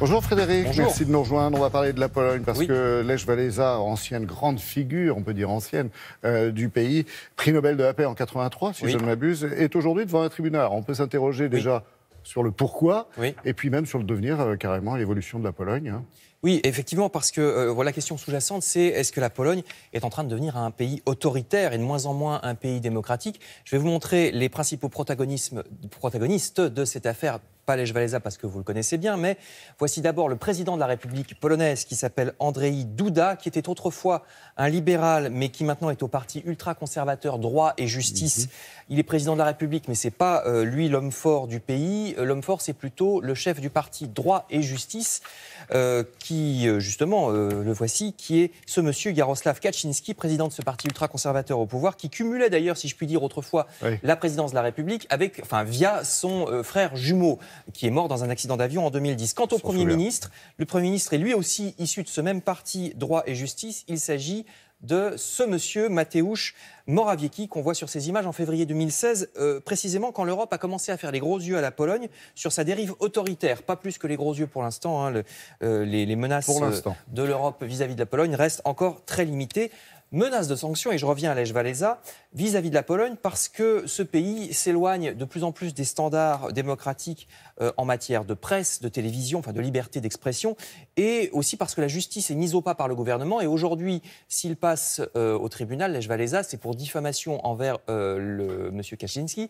Bonjour Frédéric, Bonjour. merci de nous rejoindre. On va parler de la Pologne parce que Lech Walesa, ancienne grande figure, on peut dire ancienne, euh, du pays, prix Nobel de la paix en 83, si je ne m'abuse, est aujourd'hui devant un tribunal. On peut s'interroger déjà sur le pourquoi et puis même sur le devenir, euh, carrément, l'évolution de la Pologne. Hein. Oui, effectivement, parce que euh, voilà, la question sous-jacente, c'est est-ce que la Pologne est en train de devenir un pays autoritaire et de moins en moins un pays démocratique Je vais vous montrer les principaux protagonistes de cette affaire les Walesa parce que vous le connaissez bien, mais voici d'abord le président de la République polonaise qui s'appelle Andrzej Duda, qui était autrefois un libéral, mais qui maintenant est au parti ultra-conservateur droit et justice. Mhm. Il est président de la République, mais c'est pas euh, lui l'homme fort du pays. Euh, l'homme fort, c'est plutôt le chef du parti droit et justice, qui qui, euh, justement, euh, le voici, qui est ce monsieur Jaroslav Kaczynski, président de ce parti ultra-conservateur au pouvoir, qui cumulait d'ailleurs, si je puis dire autrefois, la présidence de la République avec, enfin, via son euh, frère jumeau, qui est mort dans un accident d'avion en 2010. Quant au Premier ministre, le Premier ministre est lui aussi issu de ce même parti Droit et Justice. Il s'agit de ce monsieur Mateusz Morawiecki qu'on voit sur ces images en février 2016, euh, précisément quand l'Europe a commencé à faire les gros yeux à la Pologne sur sa dérive autoritaire. Pas plus que les gros yeux pour l'instant. Hein, euh, les, menaces euh, de l'Europe vis-à-vis de la Pologne restent encore très limitées menace de sanctions, et je reviens à Lech Walesa, vis-à-vis de la Pologne, parce que ce pays s'éloigne de plus en plus des standards démocratiques euh, en matière de presse, de télévision, enfin de liberté d'expression, et aussi parce que la justice est mise au pas par le gouvernement. Et aujourd'hui, s'il passe euh, au tribunal, Lech Walesa, c'est pour diffamation envers euh, le, M. Kaczynski,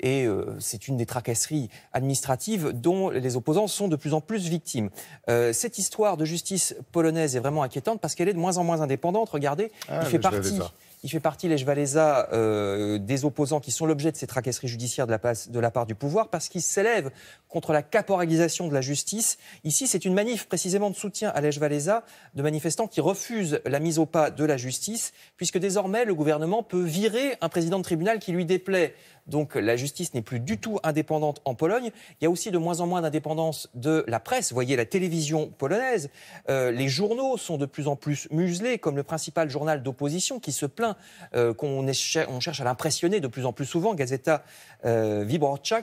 et c'est une des tracasseries administratives dont les opposants sont de plus en plus victimes. cette histoire de justice polonaise est vraiment inquiétante parce qu'elle est de moins en moins indépendante. Regardez, ah, il fait partie il fait partie, les valéza euh, des opposants qui sont l'objet de ces tracasseries judiciaires de la, part du pouvoir parce qu'ils s'élèvent contre la caporalisation de la justice. Ici, c'est une manif précisément de soutien à les Valéza de manifestants qui refusent la mise au pas de la justice puisque désormais le gouvernement peut virer un président de tribunal qui lui déplaît. Donc la justice n'est plus du tout indépendante en Pologne. Il y a aussi de moins en moins d'indépendance de la presse. voyez la télévision polonaise. Euh, les journaux sont de plus en plus muselés, comme le principal journal d'opposition qui se plaint euh, qu'on on cherche à l'impressionner de plus en plus souvent. Gazeta euh,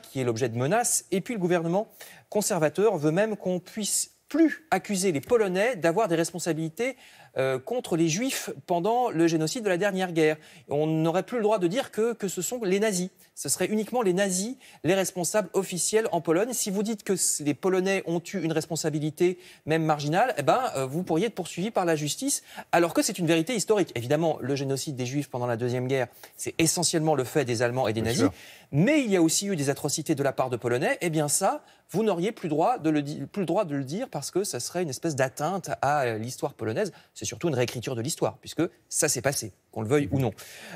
qui est l'objet de menaces. Et puis le gouvernement conservateur veut même qu'on puisse plus accuser les Polonais d'avoir des responsabilités euh, contre les Juifs pendant le génocide de la dernière guerre. On n'aurait plus le droit de dire que, que, ce sont les nazis. Ce seraient uniquement les nazis, les responsables officiels en Pologne. Si vous dites que les Polonais ont eu une responsabilité même marginale, eh ben, euh, vous pourriez être poursuivi par la justice, alors que c'est une vérité historique. Évidemment, le génocide des Juifs pendant la Deuxième Guerre, c'est essentiellement le fait des Allemands et des nazis. Mais il y a aussi eu des atrocités de la part de Polonais. Eh bien ça, vous n'auriez plus, droit de le plus le droit de le dire parce que ça serait une espèce d'atteinte à l'histoire polonaise. C'est surtout une réécriture de l'histoire, puisque ça s'est passé qu'on le veuille ou non.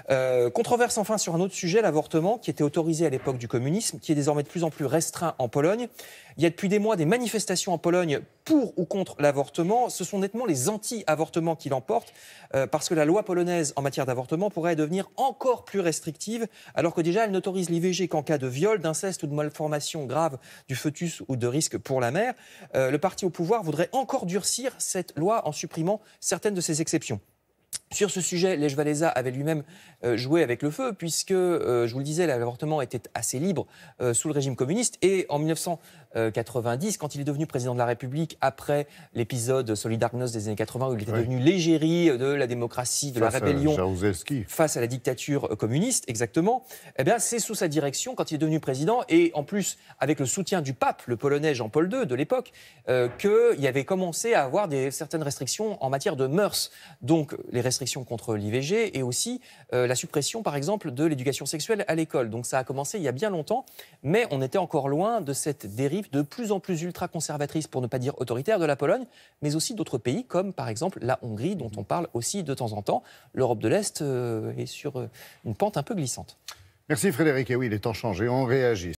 Euh, controverse enfin sur un autre sujet, l'avortement, qui était autorisé à l'époque du communisme, qui est désormais de plus en plus restreint en Pologne. Il y a depuis des mois des manifestations en Pologne pour ou contre l'avortement. Ce sont nettement les anti-avortements qui l'emportent, euh, parce que la loi polonaise en matière d'avortement pourrait devenir encore plus restrictive, alors que déjà elle n'autorise l'IVG qu'en cas de viol, d'inceste ou de malformation grave du fœtus ou de risque pour la mère. Euh, le parti au pouvoir voudrait encore durcir cette loi en supprimant certaines de ses exceptions. Sur ce sujet, Les Walesa avait lui-même euh, joué avec le feu, puisque, euh, je vous le disais, l'avortement était assez libre euh, sous le régime communiste. Et en 1900, 90, euh, quand il est devenu président de la République après l'épisode Solidarność des années 80 où il était devenu l'égérie euh, de la démocratie, de la rébellion face à la dictature euh, communiste, exactement, eh bien c'est sous sa direction quand il est devenu président et en plus avec le soutien du pape, le polonais Jean-Paul II de l'époque, que qu'il y avait commencé à avoir des, certaines restrictions en matière de mœurs, donc les restrictions contre l'IVG et aussi la suppression par exemple de l'éducation sexuelle à l'école. Donc ça a commencé il y a bien longtemps, mais on était encore loin de cette dérive de plus en plus ultra-conservatrice, pour ne pas dire autoritaire, de la Pologne, mais aussi d'autres pays, comme par exemple la Hongrie, dont on parle aussi de temps en temps. L'Europe de l'Est euh, est sur euh, une pente un peu glissante. Merci Frédéric. Et oui, les temps changent et on réagit.